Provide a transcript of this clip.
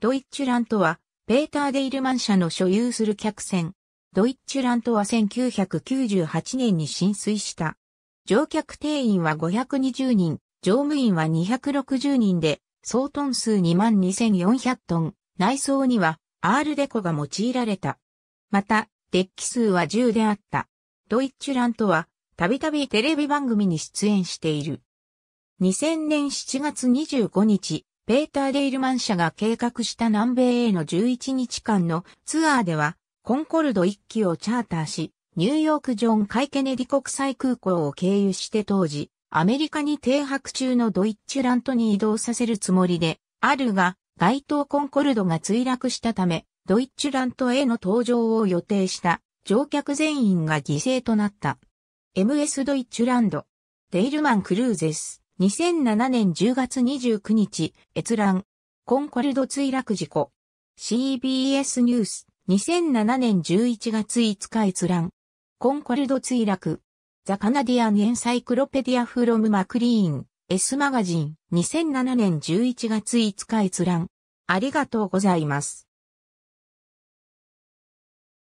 ドイッチュラントは、ペーター・デイルマン社の所有する客船。ドイッチュラントは1998年に浸水した。乗客定員は520人、乗務員は260人で、総トン数22,400トン、内装にはアールデコが用いられた。また、デッキ数は10であった。ドイッチュラントは、たびたびテレビ番組に出演している。2000年7月25日、ペーター・デイルマン社が計画した南米への11日間のツアーでは、コンコルド1機をチャーターし、ニューヨークジョン・カイ・ケネディ国際空港を経由して当時、アメリカに停泊中のドイッチュラントに移動させるつもりで、あるが、該当コンコルドが墜落したため、ドイッチュラントへの搭乗を予定した乗客全員が犠牲となった。MS ドイッチュランド、デイルマン・クルーゼス。2007年10月29日、閲覧。コンコルド墜落事故。CBS ニュース。2007年11月5日閲覧。コンコルド墜落。ザ・カナディアン・エンサイクロペディア・フロム・マクリーン。S マガジン。2007年11月5日閲覧。ありがとうございます。